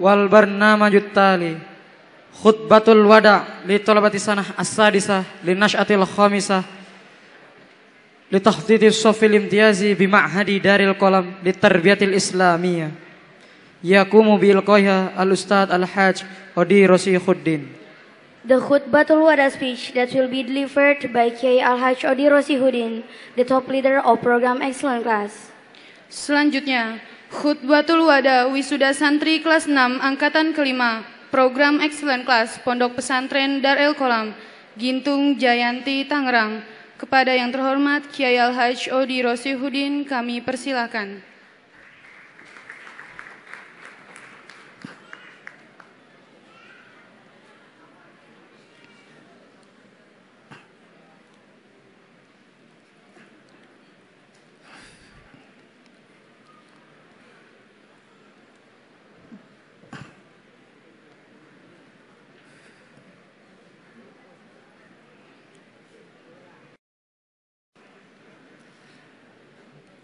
wal barnamajut tali khutbatul wada li talabati sanah as-sadisah li nash'atil khamisah li tahdidi safil imtiazi bi ma'hadi daril qalam li tarbiyatil islamiyah yakumu bil qayha al ustad al hajj Odi Rosi Khuddin The Khutbatul Wada speech that will be delivered by Kiai Al-Haj Odi Rosihuddin, the top leader of program Excellent Class. Selanjutnya, Khutbatul Wada Wisuda Santri kelas 6 angkatan kelima Program Excellent Class Pondok Pesantren El Kolam Gintung Jayanti Tangerang kepada yang terhormat Kiai al Haj Odi Rosihudin kami persilakan.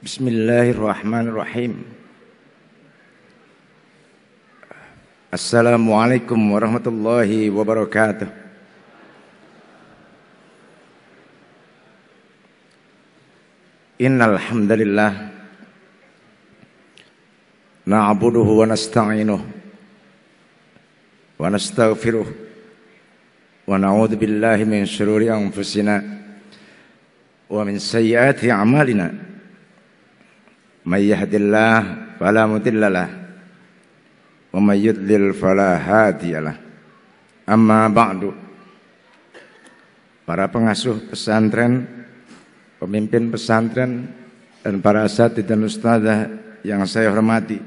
Bismillahirrahmanirrahim. Assalamualaikum warahmatullahi wabarakatuh. Innal hamdalillah na'buduhu wa nasta'inuhu min shururi anfusina wa min sayyiati a'malina. من يهد الله فلا مضل له ومن يضلل فلا هادي له amma ba'du para pengasuh pesantren pemimpin pesantren dan para asatid dan ustazah yang saya hormati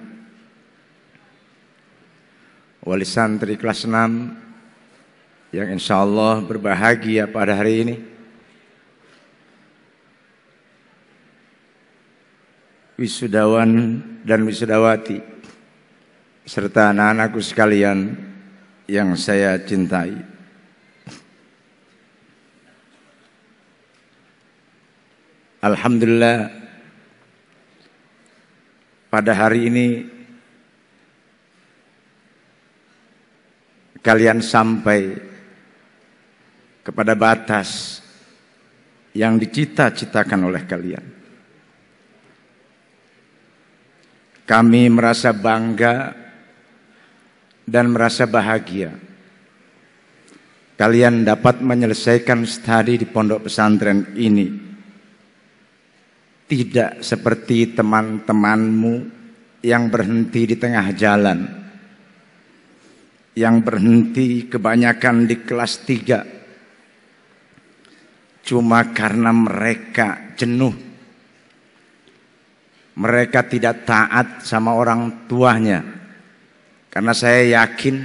wali santri kelas 6 yang insya Allah berbahagia pada hari ini wisudawan dan wisudawati serta anak-anakku sekalian yang saya cintai. Alhamdulillah pada hari ini kalian sampai kepada batas yang dicita-citakan oleh kalian. Kami merasa bangga dan merasa bahagia. Kalian dapat menyelesaikan studi di pondok pesantren ini. Tidak seperti teman-temanmu yang berhenti di tengah jalan. Yang berhenti kebanyakan di kelas tiga. Cuma karena mereka jenuh mereka tidak taat sama orang tuanya. Karena saya yakin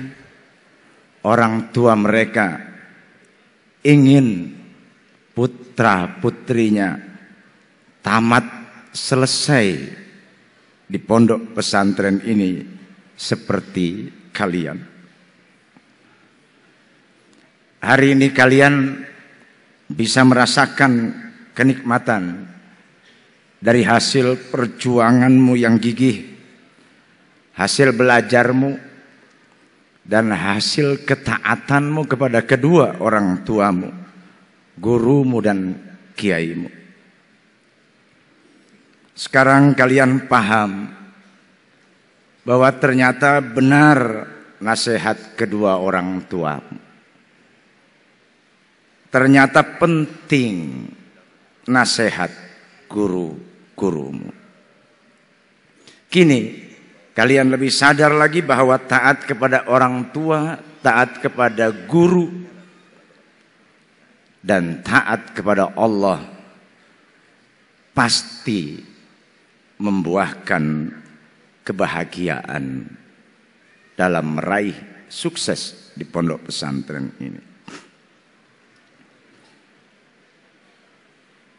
orang tua mereka ingin putra putrinya tamat selesai di pondok pesantren ini seperti kalian. Hari ini kalian bisa merasakan kenikmatan dari hasil perjuanganmu yang gigih, hasil belajarmu, dan hasil ketaatanmu kepada kedua orang tuamu, gurumu dan kiaimu. Sekarang kalian paham bahwa ternyata benar nasihat kedua orang tuamu. Ternyata penting nasihat guru tadhkurumu. Kini kalian lebih sadar lagi bahwa taat kepada orang tua, taat kepada guru dan taat kepada Allah pasti membuahkan kebahagiaan dalam meraih sukses di pondok pesantren ini.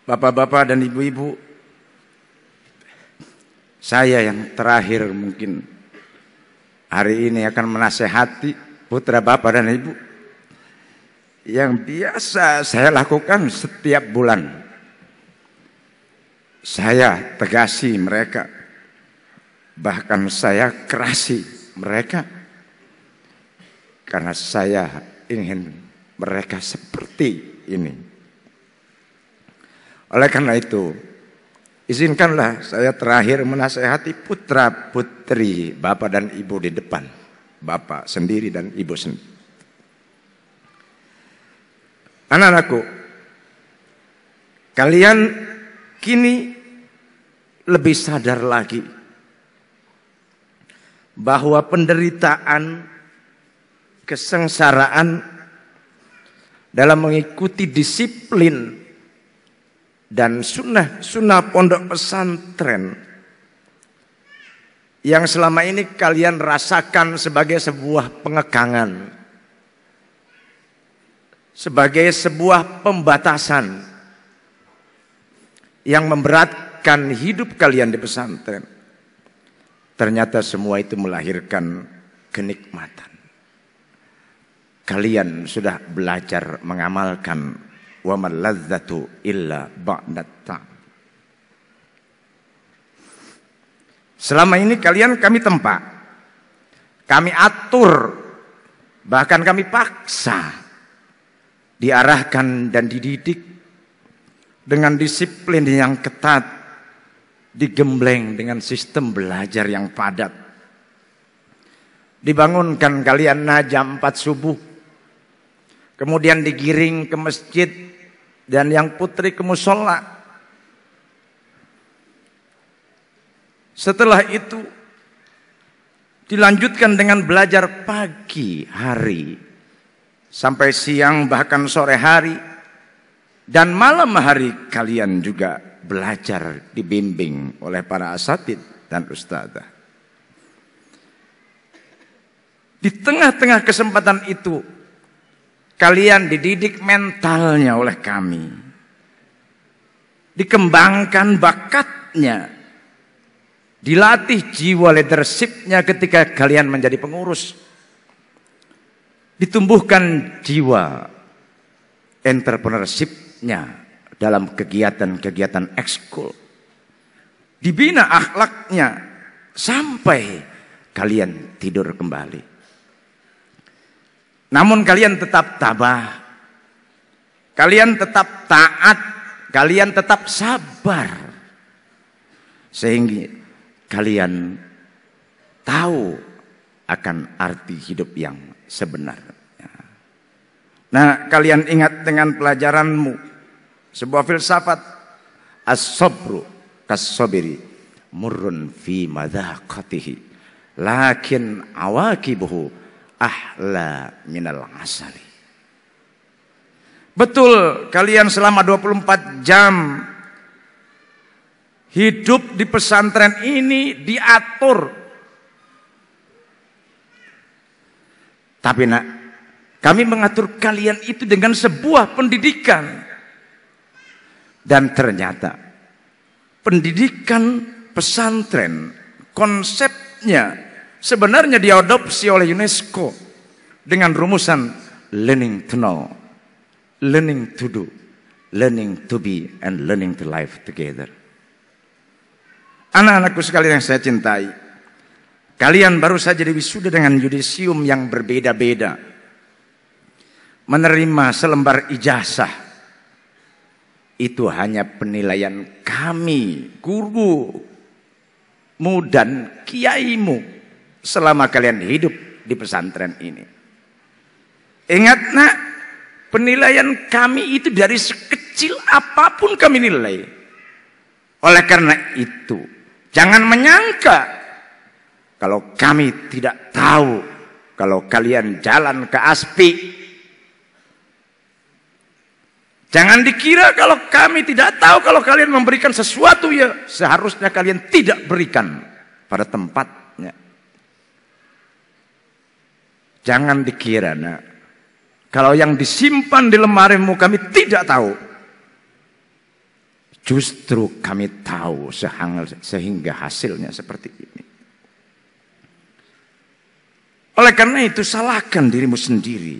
Bapak-bapak dan ibu-ibu, saya yang terakhir mungkin hari ini akan menasehati putra bapak dan ibu yang biasa saya lakukan setiap bulan. Saya tegasi mereka, bahkan saya kerasi mereka, karena saya ingin mereka seperti ini. Oleh karena itu, Izinkanlah saya terakhir menasehati putra putri bapak dan ibu di depan. Bapak sendiri dan ibu sendiri. Anak-anakku, kalian kini lebih sadar lagi bahwa penderitaan, kesengsaraan dalam mengikuti disiplin dan sunnah sunnah pondok pesantren yang selama ini kalian rasakan sebagai sebuah pengekangan, sebagai sebuah pembatasan yang memberatkan hidup kalian di pesantren. Ternyata semua itu melahirkan kenikmatan. Kalian sudah belajar mengamalkan wa ladzatu illa Selama ini kalian kami tempa. Kami atur bahkan kami paksa diarahkan dan dididik dengan disiplin yang ketat digembleng dengan sistem belajar yang padat dibangunkan kalian jam 4 subuh kemudian digiring ke masjid dan yang putri ke musola. Setelah itu dilanjutkan dengan belajar pagi hari sampai siang bahkan sore hari dan malam hari kalian juga belajar dibimbing oleh para asatid dan ustadzah. Di tengah-tengah kesempatan itu Kalian dididik mentalnya oleh kami. Dikembangkan bakatnya. Dilatih jiwa leadershipnya ketika kalian menjadi pengurus. Ditumbuhkan jiwa entrepreneurshipnya dalam kegiatan-kegiatan ekskul. Dibina akhlaknya sampai kalian tidur kembali. Namun kalian tetap tabah. Kalian tetap taat, kalian tetap sabar. Sehingga kalian tahu akan arti hidup yang sebenarnya. Nah, kalian ingat dengan pelajaranmu sebuah filsafat as-sabru kasobiri murun fi madaqatihi lakin awakibuhu ahla minal asali. Betul, kalian selama 24 jam hidup di pesantren ini diatur. Tapi nak, kami mengatur kalian itu dengan sebuah pendidikan. Dan ternyata pendidikan pesantren konsepnya sebenarnya diadopsi oleh UNESCO dengan rumusan learning to know, learning to do, learning to be, and learning to live together. Anak-anakku sekalian yang saya cintai, kalian baru saja diwisuda dengan yudisium yang berbeda-beda. Menerima selembar ijazah itu hanya penilaian kami, guru, mu dan kiaimu selama kalian hidup di pesantren ini. Ingat nak, penilaian kami itu dari sekecil apapun kami nilai. Oleh karena itu, jangan menyangka kalau kami tidak tahu kalau kalian jalan ke aspi. Jangan dikira kalau kami tidak tahu kalau kalian memberikan sesuatu ya seharusnya kalian tidak berikan pada tempat Jangan dikira nak. Kalau yang disimpan di lemarimu kami tidak tahu. Justru kami tahu sehingga hasilnya seperti ini. Oleh karena itu salahkan dirimu sendiri.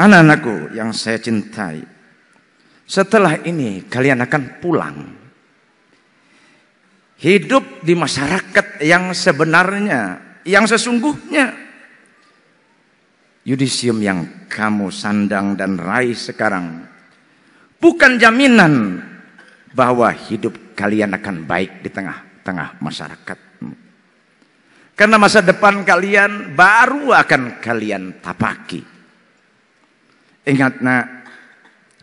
Anak-anakku yang saya cintai. Setelah ini kalian akan pulang. Hidup di masyarakat yang sebenarnya yang sesungguhnya. Yudisium yang kamu sandang dan raih sekarang bukan jaminan bahwa hidup kalian akan baik di tengah-tengah masyarakat. Karena masa depan kalian baru akan kalian tapaki. Ingat nak,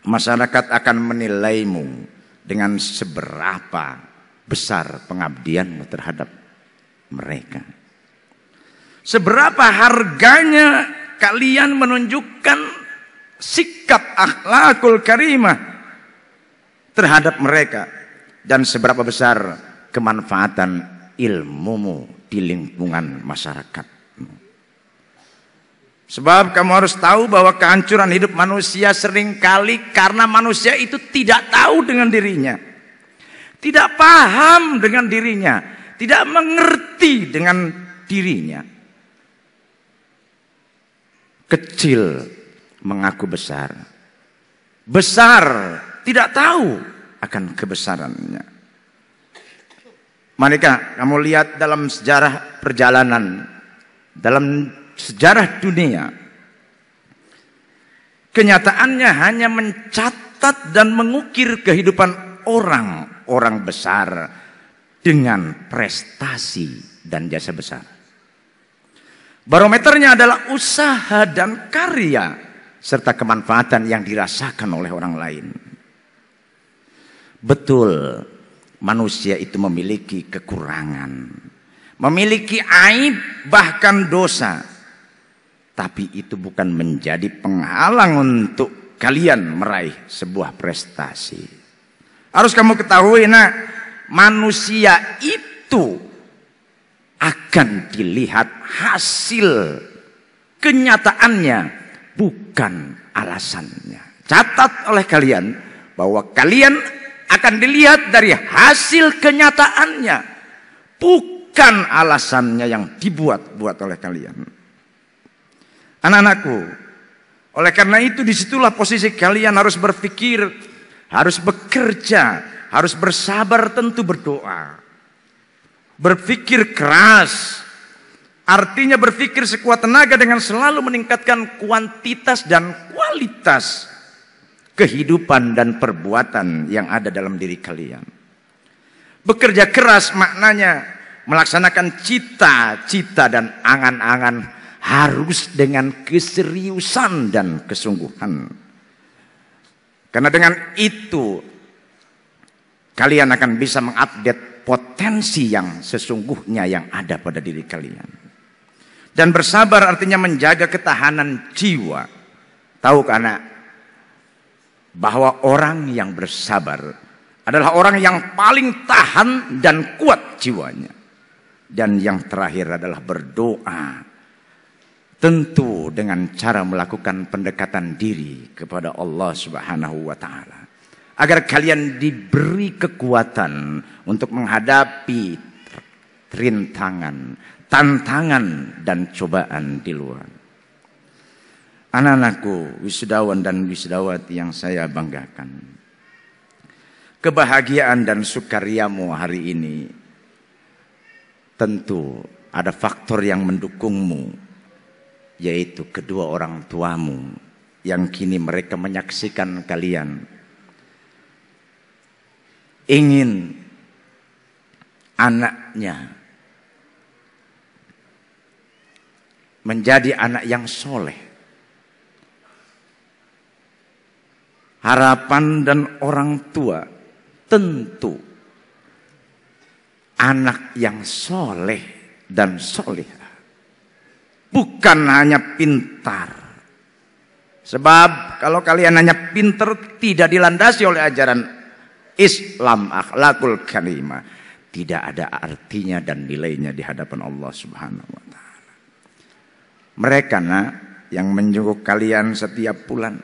masyarakat akan menilaimu dengan seberapa besar pengabdianmu terhadap mereka. Seberapa harganya kalian menunjukkan sikap akhlakul karimah terhadap mereka dan seberapa besar kemanfaatan ilmumu di lingkungan masyarakat. Sebab kamu harus tahu bahwa kehancuran hidup manusia seringkali karena manusia itu tidak tahu dengan dirinya. Tidak paham dengan dirinya. Tidak mengerti dengan dirinya. Kecil mengaku besar. Besar tidak tahu akan kebesarannya. Malaikat, kamu lihat dalam sejarah perjalanan, dalam sejarah dunia, kenyataannya hanya mencatat dan mengukir kehidupan orang-orang besar dengan prestasi dan jasa besar. Barometernya adalah usaha dan karya serta kemanfaatan yang dirasakan oleh orang lain. Betul, manusia itu memiliki kekurangan, memiliki aib bahkan dosa. Tapi itu bukan menjadi penghalang untuk kalian meraih sebuah prestasi. Harus kamu ketahui nak, manusia itu akan dilihat hasil kenyataannya bukan alasannya. Catat oleh kalian bahwa kalian akan dilihat dari hasil kenyataannya bukan alasannya yang dibuat-buat oleh kalian. Anak-anakku, oleh karena itu disitulah posisi kalian harus berpikir, harus bekerja, harus bersabar tentu berdoa berpikir keras. Artinya berpikir sekuat tenaga dengan selalu meningkatkan kuantitas dan kualitas kehidupan dan perbuatan yang ada dalam diri kalian. Bekerja keras maknanya melaksanakan cita-cita dan angan-angan harus dengan keseriusan dan kesungguhan. Karena dengan itu kalian akan bisa mengupdate potensi yang sesungguhnya yang ada pada diri kalian. Dan bersabar artinya menjaga ketahanan jiwa. Tahu anak bahwa orang yang bersabar adalah orang yang paling tahan dan kuat jiwanya. Dan yang terakhir adalah berdoa. Tentu dengan cara melakukan pendekatan diri kepada Allah Subhanahu wa taala agar kalian diberi kekuatan untuk menghadapi rintangan, tantangan dan cobaan di luar. Anak-anakku, wisudawan dan wisudawati yang saya banggakan. Kebahagiaan dan sukariamu hari ini tentu ada faktor yang mendukungmu yaitu kedua orang tuamu yang kini mereka menyaksikan kalian ingin anaknya menjadi anak yang soleh. Harapan dan orang tua tentu anak yang soleh dan soleh bukan hanya pintar. Sebab kalau kalian hanya pintar tidak dilandasi oleh ajaran Islam akhlakul karimah tidak ada artinya dan nilainya di hadapan Allah Subhanahu wa taala. Mereka nak yang menjenguk kalian setiap bulan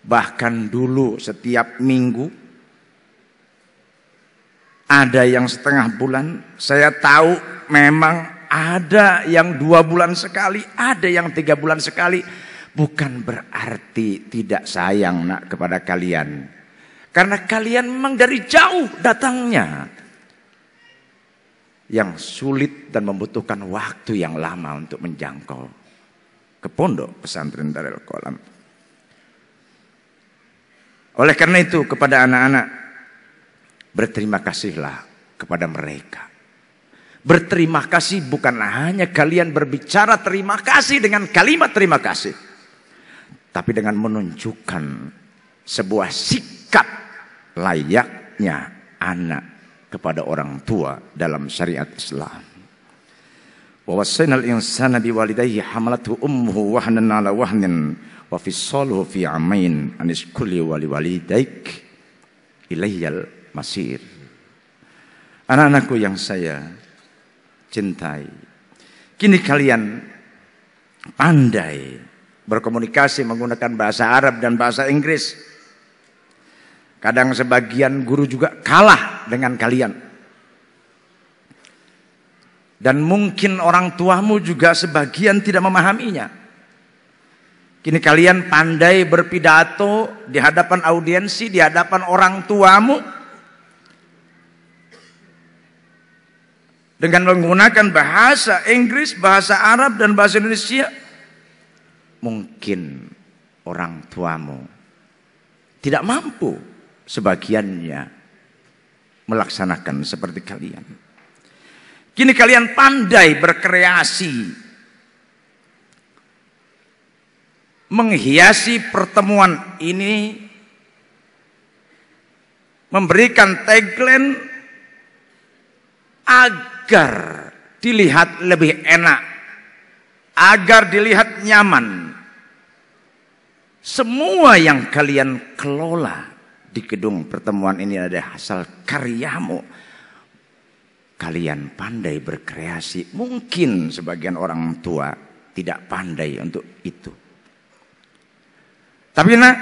bahkan dulu setiap minggu ada yang setengah bulan saya tahu memang ada yang dua bulan sekali ada yang tiga bulan sekali bukan berarti tidak sayang nak kepada kalian karena kalian memang dari jauh datangnya. Yang sulit dan membutuhkan waktu yang lama untuk menjangkau ke pondok pesantren Darul Kolam. Oleh karena itu kepada anak-anak berterima kasihlah kepada mereka. Berterima kasih bukan hanya kalian berbicara terima kasih dengan kalimat terima kasih. Tapi dengan menunjukkan sebuah sikap layaknya anak kepada orang tua dalam syariat Islam. Wa wasainal insana biwalidayhi hamalathu ummuhu wahnan ala wahnin wa fisaluhu fi amain anis kulli wali walidayk ilayyal masir. Anak-anakku yang saya cintai. Kini kalian pandai berkomunikasi menggunakan bahasa Arab dan bahasa Inggris Kadang sebagian guru juga kalah dengan kalian. Dan mungkin orang tuamu juga sebagian tidak memahaminya. Kini kalian pandai berpidato di hadapan audiensi, di hadapan orang tuamu. Dengan menggunakan bahasa Inggris, bahasa Arab, dan bahasa Indonesia. Mungkin orang tuamu tidak mampu sebagiannya melaksanakan seperti kalian. Kini kalian pandai berkreasi menghiasi pertemuan ini memberikan tagline agar dilihat lebih enak, agar dilihat nyaman. Semua yang kalian kelola di gedung pertemuan ini ada hasil karyamu. Kalian pandai berkreasi. Mungkin sebagian orang tua tidak pandai untuk itu. Tapi nak,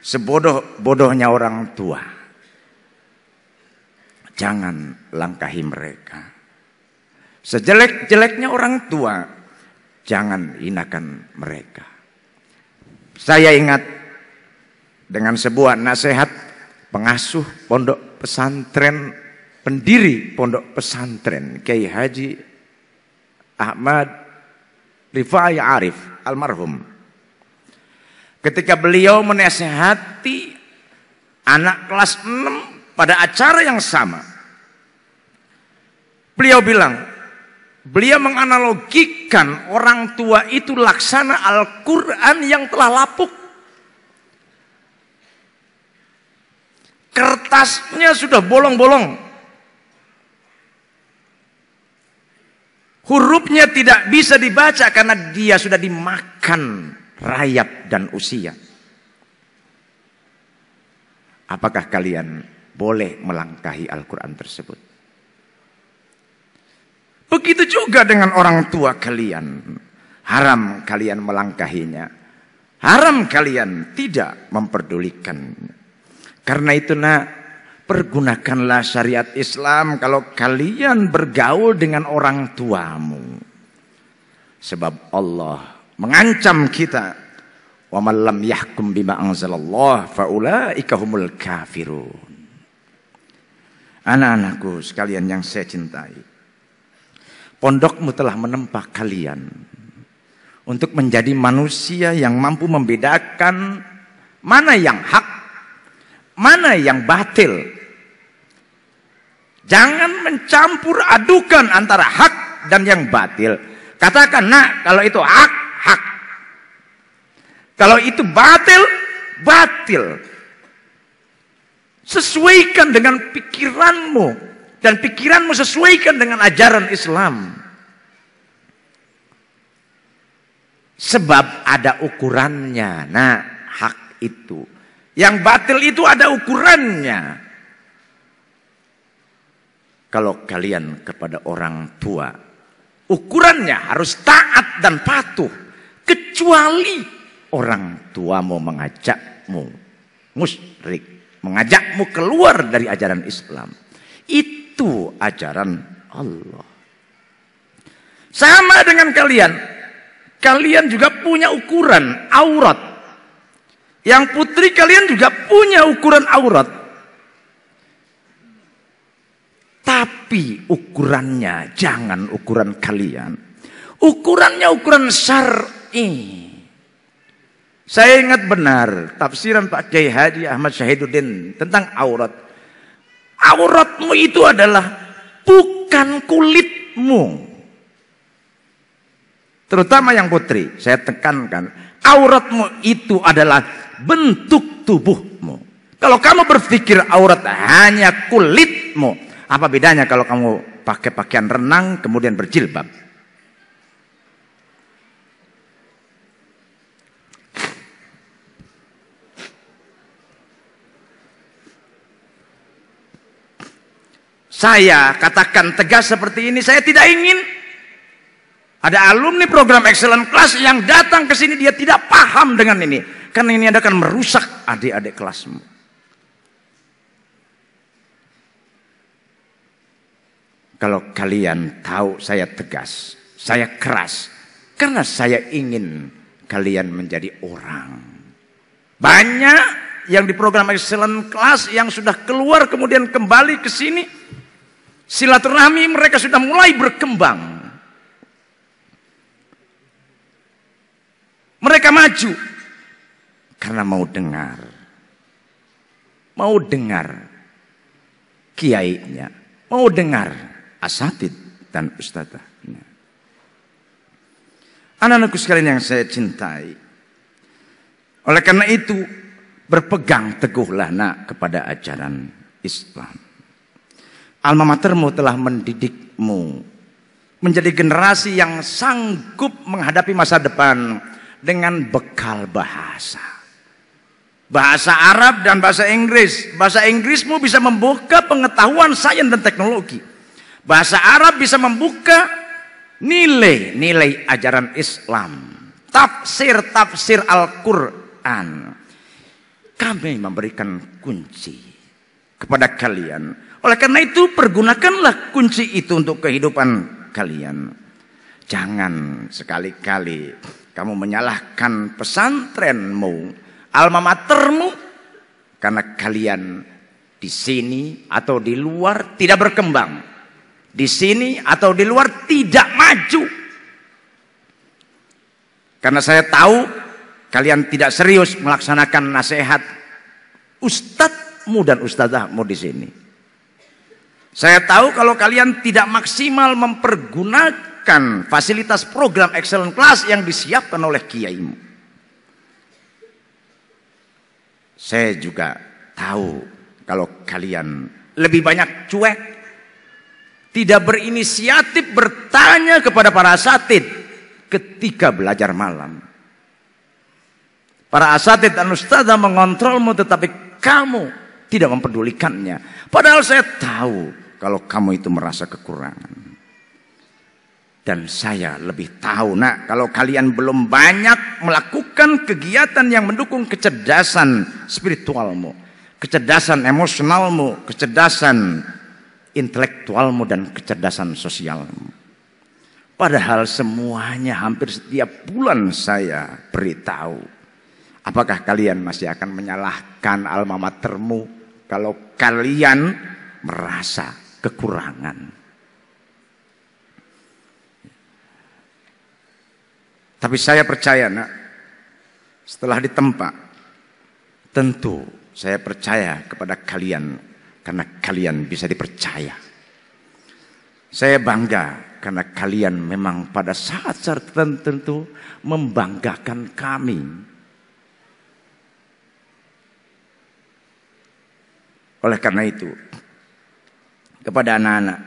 sebodoh-bodohnya orang tua. Jangan langkahi mereka. Sejelek-jeleknya orang tua, jangan hinakan mereka. Saya ingat dengan sebuah nasihat pengasuh pondok pesantren pendiri pondok pesantren Kiai Haji Ahmad Rifai Arif almarhum ketika beliau menasehati anak kelas 6 pada acara yang sama beliau bilang beliau menganalogikan orang tua itu laksana Al-Quran yang telah lapuk kertasnya sudah bolong-bolong. Hurufnya tidak bisa dibaca karena dia sudah dimakan rayap dan usia. Apakah kalian boleh melangkahi Al-Quran tersebut? Begitu juga dengan orang tua kalian. Haram kalian melangkahinya. Haram kalian tidak memperdulikannya. Karena itu nak, pergunakanlah syariat Islam kalau kalian bergaul dengan orang tuamu. Sebab Allah mengancam kita. Wa man lam yahkum bima anzalallah faulaika humul kafirun. Anak-anakku sekalian yang saya cintai. Pondokmu telah menempa kalian untuk menjadi manusia yang mampu membedakan mana yang hak mana yang batil. Jangan mencampur adukan antara hak dan yang batil. Katakan, nak, kalau itu hak, hak. Kalau itu batil, batil. Sesuaikan dengan pikiranmu. Dan pikiranmu sesuaikan dengan ajaran Islam. Sebab ada ukurannya. Nah, hak itu yang batil itu ada ukurannya. Kalau kalian kepada orang tua, ukurannya harus taat dan patuh. Kecuali orang tuamu mengajakmu musyrik, mengajakmu keluar dari ajaran Islam. Itu ajaran Allah. Sama dengan kalian, kalian juga punya ukuran aurat yang putri kalian juga punya ukuran aurat. Tapi ukurannya jangan ukuran kalian. Ukurannya ukuran syar'i. Saya ingat benar tafsiran Pak Kiai Haji Ahmad Syahiduddin tentang aurat. Auratmu itu adalah bukan kulitmu. Terutama yang putri, saya tekankan auratmu itu adalah bentuk tubuhmu. Kalau kamu berpikir aurat hanya kulitmu, apa bedanya kalau kamu pakai pakaian renang kemudian berjilbab? Saya katakan tegas seperti ini, saya tidak ingin ada alumni program excellent class yang datang ke sini dia tidak paham dengan ini. Karena ini akan merusak adik-adik kelasmu. Kalau kalian tahu saya tegas, saya keras. Karena saya ingin kalian menjadi orang. Banyak yang di program excellent class yang sudah keluar kemudian kembali ke sini. Silaturahmi mereka sudah mulai berkembang. Mereka maju karena mau dengar. Mau dengar kiainya, mau dengar asatid dan ustadzah. Nah. Anak-anakku sekalian yang saya cintai. Oleh karena itu, berpegang teguhlah nak kepada ajaran Islam. Alma matermu telah mendidikmu menjadi generasi yang sanggup menghadapi masa depan dengan bekal bahasa. Bahasa Arab dan bahasa Inggris. Bahasa Inggrismu bisa membuka pengetahuan sains dan teknologi. Bahasa Arab bisa membuka nilai-nilai ajaran Islam. Tafsir-tafsir Al-Quran. Kami memberikan kunci kepada kalian. Oleh karena itu pergunakanlah kunci itu untuk kehidupan kalian. Jangan sekali-kali kamu menyalahkan pesantrenmu, alma matermu, karena kalian di sini atau di luar tidak berkembang. Di sini atau di luar tidak maju. Karena saya tahu kalian tidak serius melaksanakan nasihat ustadzmu dan ustazahmu di sini. Saya tahu kalau kalian tidak maksimal mempergunakan fasilitas program excellent class yang disiapkan oleh kiaimu. Saya juga tahu kalau kalian lebih banyak cuek, tidak berinisiatif bertanya kepada para asatid ketika belajar malam. Para asatid dan ustazah mengontrolmu tetapi kamu tidak mempedulikannya. Padahal saya tahu kalau kamu itu merasa kekurangan. Dan saya lebih tahu nak kalau kalian belum banyak melakukan kegiatan yang mendukung kecerdasan spiritualmu. Kecerdasan emosionalmu, kecerdasan intelektualmu dan kecerdasan sosialmu. Padahal semuanya hampir setiap bulan saya beritahu. Apakah kalian masih akan menyalahkan alma matermu kalau kalian merasa kekurangan? Tapi saya percaya nak, setelah ditempa, tentu saya percaya kepada kalian karena kalian bisa dipercaya. Saya bangga karena kalian memang pada saat tertentu membanggakan kami. Oleh karena itu, kepada anak-anak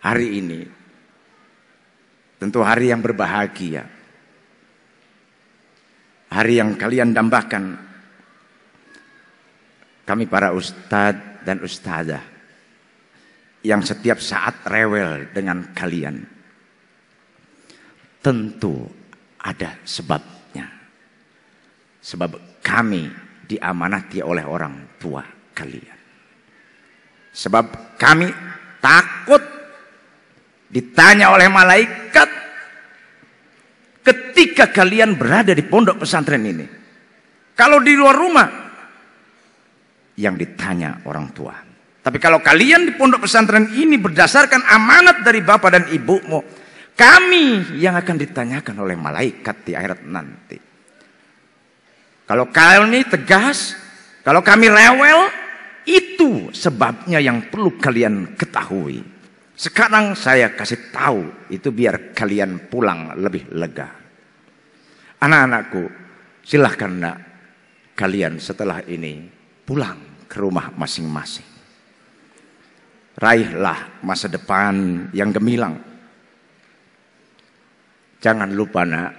hari ini Tentu hari yang berbahagia. Hari yang kalian dambakan. Kami para ustadz dan ustazah. Yang setiap saat rewel dengan kalian. Tentu ada sebabnya. Sebab kami diamanati oleh orang tua kalian. Sebab kami takut Ditanya oleh malaikat, ketika kalian berada di pondok pesantren ini, kalau di luar rumah, yang ditanya orang tua. Tapi kalau kalian di pondok pesantren ini berdasarkan amanat dari bapak dan ibumu, kami yang akan ditanyakan oleh malaikat di akhirat nanti. Kalau kalian ini tegas, kalau kami rewel, itu sebabnya yang perlu kalian ketahui. Sekarang saya kasih tahu itu biar kalian pulang lebih lega. Anak-anakku, silahkan nak kalian setelah ini pulang ke rumah masing-masing. Raihlah masa depan yang gemilang. Jangan lupa nak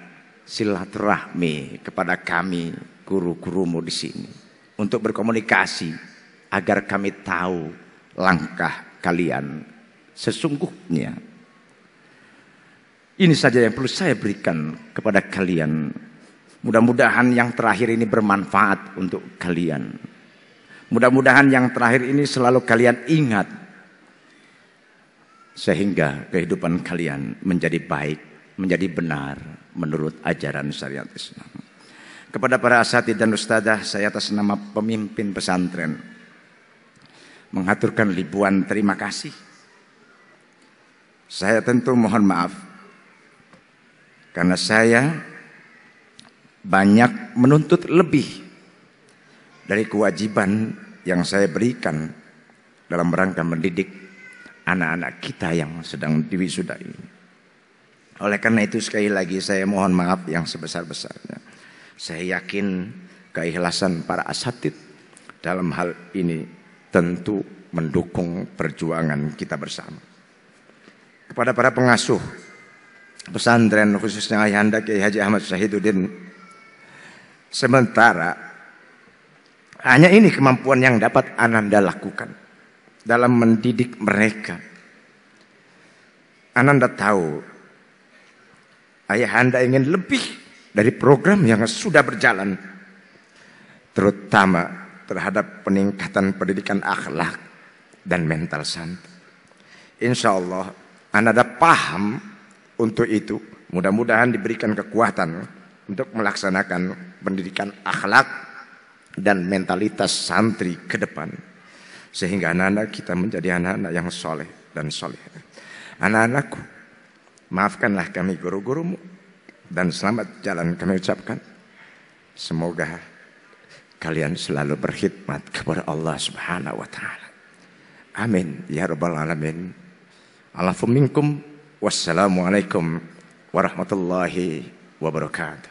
silaturahmi kepada kami guru-gurumu di sini untuk berkomunikasi agar kami tahu langkah kalian sesungguhnya. Ini saja yang perlu saya berikan kepada kalian. Mudah-mudahan yang terakhir ini bermanfaat untuk kalian. Mudah-mudahan yang terakhir ini selalu kalian ingat. Sehingga kehidupan kalian menjadi baik, menjadi benar menurut ajaran syariat Islam. Kepada para asatid dan ustazah, saya atas nama pemimpin pesantren mengaturkan ribuan terima kasih saya tentu mohon maaf karena saya banyak menuntut lebih dari kewajiban yang saya berikan dalam rangka mendidik anak-anak kita yang sedang diwisuda ini. Oleh karena itu sekali lagi saya mohon maaf yang sebesar-besarnya. Saya yakin keikhlasan para asatid dalam hal ini tentu mendukung perjuangan kita bersama kepada para pengasuh pesantren khususnya Ayahanda Kiai Haji Ahmad Syahiduddin. Sementara hanya ini kemampuan yang dapat Ananda lakukan dalam mendidik mereka. Ananda tahu Ayahanda ingin lebih dari program yang sudah berjalan terutama terhadap peningkatan pendidikan akhlak dan mental santai. Insya Allah anda ada paham untuk itu. Mudah-mudahan diberikan kekuatan untuk melaksanakan pendidikan akhlak dan mentalitas santri ke depan. Sehingga anak-anak kita menjadi anak-anak yang soleh dan soleh. Anak-anakku, maafkanlah kami guru-gurumu dan selamat jalan kami ucapkan. Semoga kalian selalu berkhidmat kepada Allah Subhanahu wa taala. Amin ya rabbal alamin. Alafu minkum wassalamu alaikum warahmatullahi wabarakatuh.